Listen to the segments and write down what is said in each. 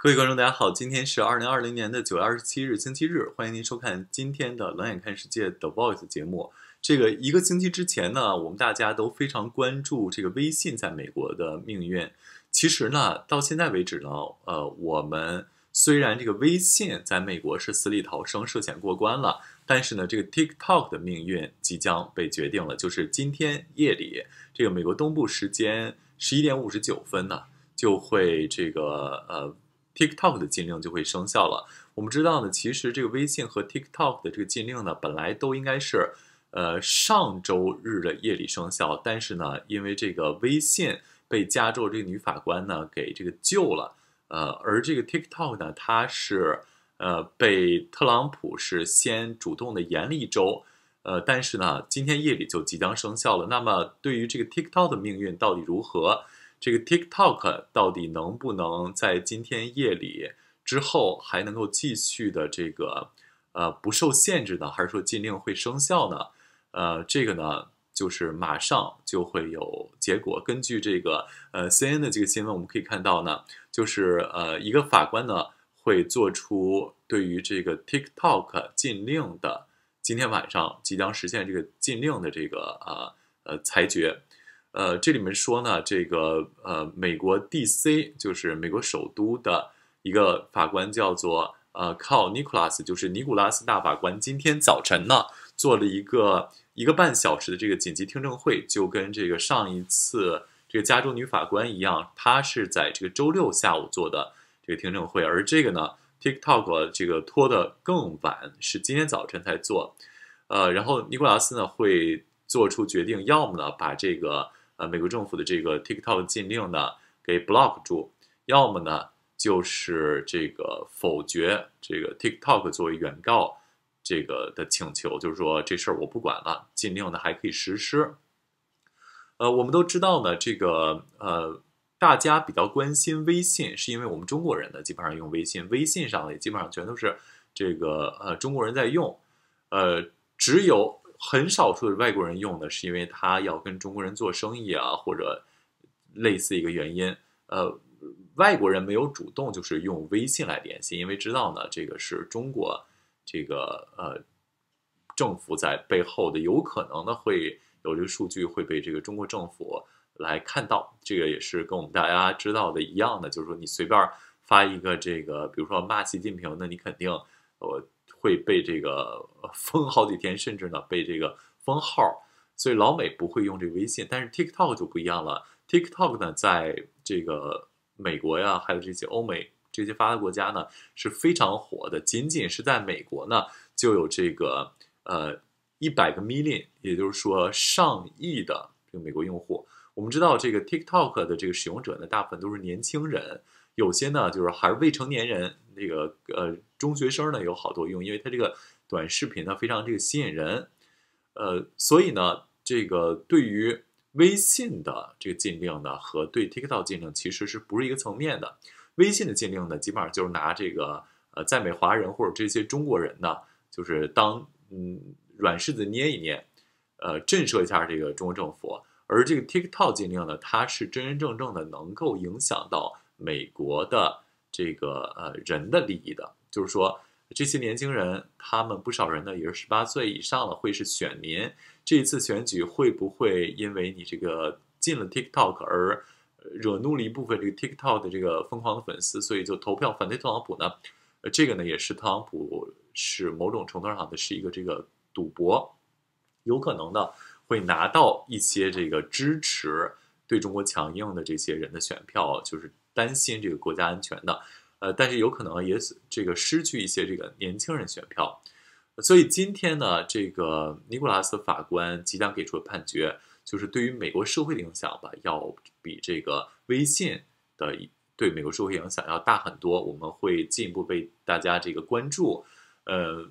各位观众，大家好，今天是二零二零年的九月二十七日，星期日，欢迎您收看今天的《冷眼看世界》的 BOYS 节目。这个一个星期之前呢，我们大家都非常关注这个微信在美国的命运。其实呢，到现在为止呢，呃，我们虽然这个微信在美国是死里逃生，涉险过关了，但是呢，这个 TikTok 的命运即将被决定了，就是今天夜里，这个美国东部时间十一点五十九分呢，就会这个呃。TikTok 的禁令就会生效了。我们知道呢，其实这个微信和 TikTok 的这个禁令呢，本来都应该是，呃，上周日的夜里生效，但是呢，因为这个微信被加州这个女法官呢给这个救了，呃，而这个 TikTok 呢，它是呃被特朗普是先主动的延了一周，呃，但是呢，今天夜里就即将生效了。那么对于这个 TikTok 的命运到底如何？这个 TikTok 到底能不能在今天夜里之后还能够继续的这个呃不受限制呢？还是说禁令会生效呢？呃，这个呢就是马上就会有结果。根据这个呃 CNN 的这个新闻，我们可以看到呢，就是呃一个法官呢会做出对于这个 TikTok 禁令的今天晚上即将实现这个禁令的这个呃呃裁决。呃，这里面说呢，这个呃，美国 D.C. 就是美国首都的一个法官，叫做呃，Cal Nicholas，就是尼古拉斯大法官，今天早晨呢，做了一个一个半小时的这个紧急听证会，就跟这个上一次这个加州女法官一样，她是在这个周六下午做的这个听证会，而这个呢，TikTok 这个拖得更晚，是今天早晨才做，呃，然后尼古拉斯呢会做出决定，要么呢把这个。呃，美国政府的这个 TikTok 禁令呢，给 block 住，要么呢就是这个否决这个 TikTok 作为原告这个的请求，就是说这事儿我不管了，禁令呢还可以实施。呃，我们都知道呢，这个呃，大家比较关心微信，是因为我们中国人呢基本上用微信，微信上呢，也基本上全都是这个呃中国人在用，呃，只有。很少数的外国人用的是因为他要跟中国人做生意啊，或者类似一个原因。呃，外国人没有主动就是用微信来联系，因为知道呢，这个是中国这个呃政府在背后的，有可能呢会有这个数据会被这个中国政府来看到。这个也是跟我们大家知道的一样的，就是说你随便发一个这个，比如说骂习近平的，你肯定我。会被这个封好几天，甚至呢被这个封号，所以老美不会用这个微信，但是 TikTok 就不一样了。TikTok 呢，在这个美国呀，还有这些欧美这些发达国家呢，是非常火的。仅仅是在美国呢，就有这个呃一百个 million，也就是说上亿的这个美国用户。我们知道这个 TikTok 的这个使用者呢，大部分都是年轻人。有些呢，就是还是未成年人，这个呃中学生呢有好多用，因为他这个短视频呢非常这个吸引人，呃，所以呢，这个对于微信的这个禁令呢和对 TikTok 禁令其实是不是一个层面的。微信的禁令呢，基本上就是拿这个呃在美华人或者这些中国人呢，就是当嗯软柿子捏一捏，呃震慑一下这个中国政府。而这个 TikTok 禁令呢，它是真真正正的能够影响到。美国的这个呃人的利益的，就是说这些年轻人，他们不少人呢也是十八岁以上的，会是选民。这一次选举会不会因为你这个进了 TikTok 而惹怒了一部分这个 TikTok 的这个疯狂的粉丝，所以就投票反对特朗普呢？呃，这个呢也是特朗普是某种程度上的是一个这个赌博，有可能呢会拿到一些这个支持对中国强硬的这些人的选票，就是。担心这个国家安全的，呃，但是有可能也这个失去一些这个年轻人选票，所以今天呢，这个尼古拉斯法官即将给出的判决，就是对于美国社会的影响吧，要比这个微信的对美国社会影响要大很多，我们会进一步被大家这个关注，呃，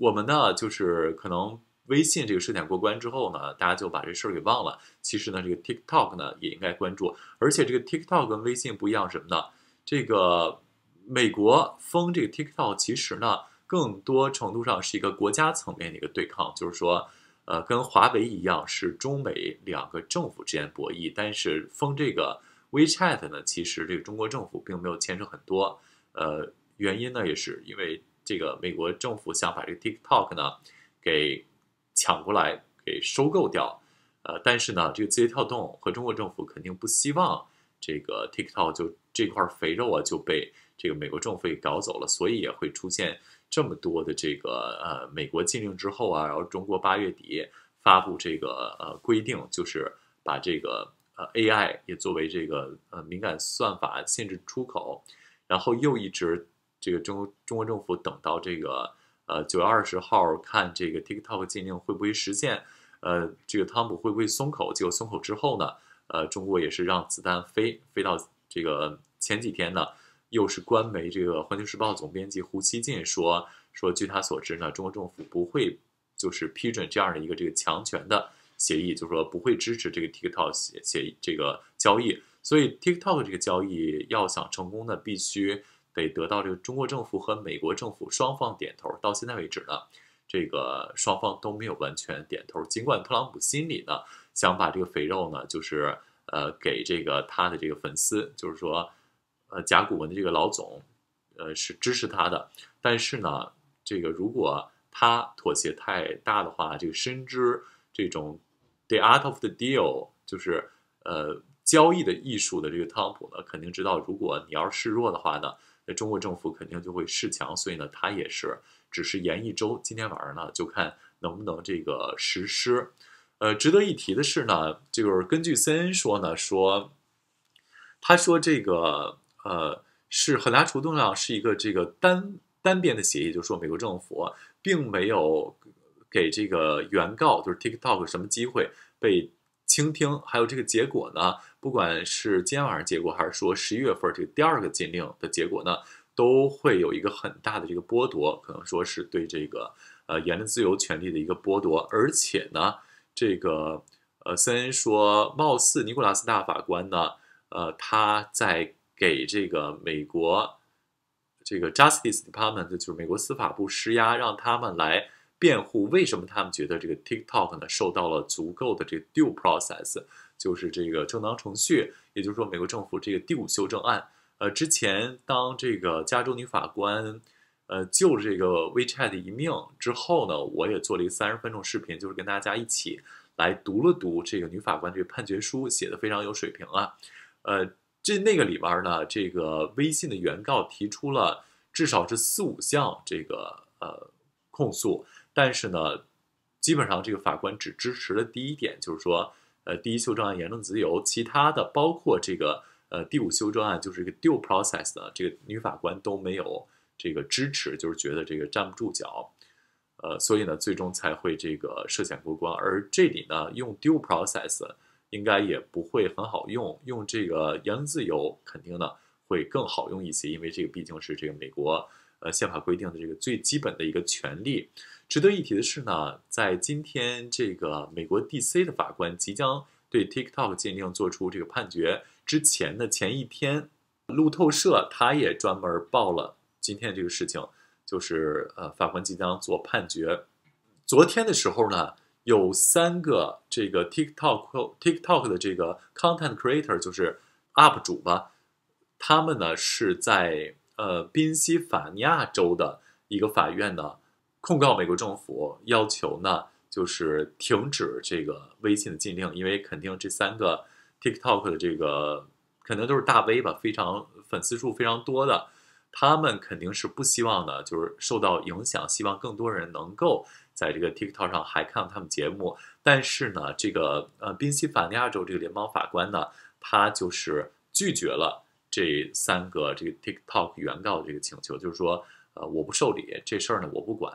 我们呢就是可能。微信这个试点过关之后呢，大家就把这事儿给忘了。其实呢，这个 TikTok 呢也应该关注。而且这个 TikTok 跟微信不一样什么呢？这个美国封这个 TikTok，其实呢，更多程度上是一个国家层面的一个对抗，就是说，呃，跟华为一样，是中美两个政府之间博弈。但是封这个 WeChat 呢，其实这个中国政府并没有牵扯很多。呃，原因呢，也是因为这个美国政府想把这个 TikTok 呢给抢过来给收购掉，呃，但是呢，这个字节跳动和中国政府肯定不希望这个 TikTok 就这块肥肉啊就被这个美国政府给搞走了，所以也会出现这么多的这个呃美国禁令之后啊，然后中国八月底发布这个呃规定，就是把这个呃 AI 也作为这个呃敏感算法限制出口，然后又一直这个中中国政府等到这个。呃，九月二十号看这个 TikTok 禁令会不会实现？呃，这个汤普会不会松口？结果松口之后呢，呃，中国也是让子弹飞飞到这个前几天呢，又是官媒这个《环球时报》总编辑胡锡进说说，据他所知呢，中国政府不会就是批准这样的一个这个强权的协议，就是说不会支持这个 TikTok 协协议这个交易。所以 TikTok 这个交易要想成功呢，必须。得得到这个中国政府和美国政府双方点头，到现在为止呢，这个双方都没有完全点头。尽管特朗普心里呢想把这个肥肉呢，就是呃给这个他的这个粉丝，就是说，呃甲骨文的这个老总，呃是支持他的，但是呢，这个如果他妥协太大的话，这个深知这种 the art of the deal，就是呃交易的艺术的这个特朗普呢，肯定知道，如果你要示弱的话呢。那中国政府肯定就会示强，所以呢，他也是只是延一周。今天晚上呢，就看能不能这个实施。呃，值得一提的是呢，就是根据 CNN 说呢，说他说这个呃是很大程度上是一个这个单单边的协议，就说美国政府并没有给这个原告就是 TikTok 什么机会被。倾听，还有这个结果呢？不管是今天晚上结果，还是说十一月份这个第二个禁令的结果呢，都会有一个很大的这个剥夺，可能说是对这个呃言论自由权利的一个剥夺。而且呢，这个呃森说，貌似尼古拉斯大法官呢，呃他在给这个美国这个 Justice Department，就是美国司法部施压，让他们来。辩护为什么他们觉得这个 TikTok 呢受到了足够的这个 due process，就是这个正当程序，也就是说美国政府这个 Due 修正案。呃，之前当这个加州女法官，呃救这个 WeChat 一命之后呢，我也做了一个三十分钟视频，就是跟大家一起来读了读这个女法官这个判决书，写的非常有水平啊。呃，这那个里边呢，这个微信的原告提出了至少是四五项这个呃控诉。但是呢，基本上这个法官只支持了第一点，就是说，呃，第一修正案言论自由，其他的包括这个呃第五修正案就是一个 due process 的这个女法官都没有这个支持，就是觉得这个站不住脚，呃，所以呢，最终才会这个涉险过关。而这里呢，用 due process 应该也不会很好用，用这个言论自由肯定呢会更好用一些，因为这个毕竟是这个美国呃宪法规定的这个最基本的一个权利。值得一提的是呢，在今天这个美国 DC 的法官即将对 TikTok 禁令做出这个判决之前的前一天，路透社他也专门报了今天这个事情，就是呃法官即将做判决。昨天的时候呢，有三个这个 TikTok TikTok 的这个 Content Creator 就是 UP 主吧，他们呢是在呃宾夕法尼亚州的一个法院呢。控告美国政府，要求呢，就是停止这个微信的禁令，因为肯定这三个 TikTok 的这个肯定都是大 V 吧，非常粉丝数非常多的，他们肯定是不希望呢，就是受到影响，希望更多人能够在这个 TikTok 上还看到他们节目。但是呢，这个呃，宾夕法尼亚州这个联邦法官呢，他就是拒绝了这三个这个 TikTok 原告的这个请求，就是说，呃，我不受理这事儿呢，我不管。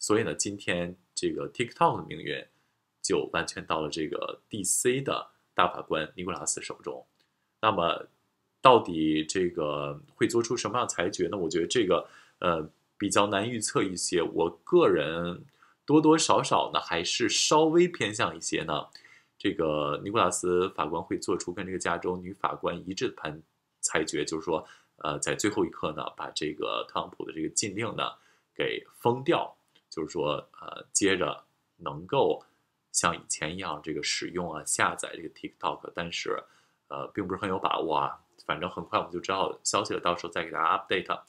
所以呢，今天这个 TikTok 的命运就完全到了这个 DC 的大法官尼古拉斯手中。那么，到底这个会做出什么样裁决呢？我觉得这个呃比较难预测一些。我个人多多少少呢，还是稍微偏向一些呢。这个尼古拉斯法官会做出跟这个加州女法官一致的判裁决，就是说，呃，在最后一刻呢，把这个特朗普的这个禁令呢给封掉。就是说，呃，接着能够像以前一样这个使用啊下载这个 TikTok，但是，呃，并不是很有把握。啊。反正很快我们就知道消息了，到时候再给大家 update。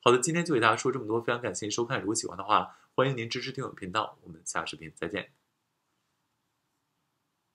好的，今天就给大家说这么多，非常感谢收看。如果喜欢的话，欢迎您支持订阅频道。我们下视频再见。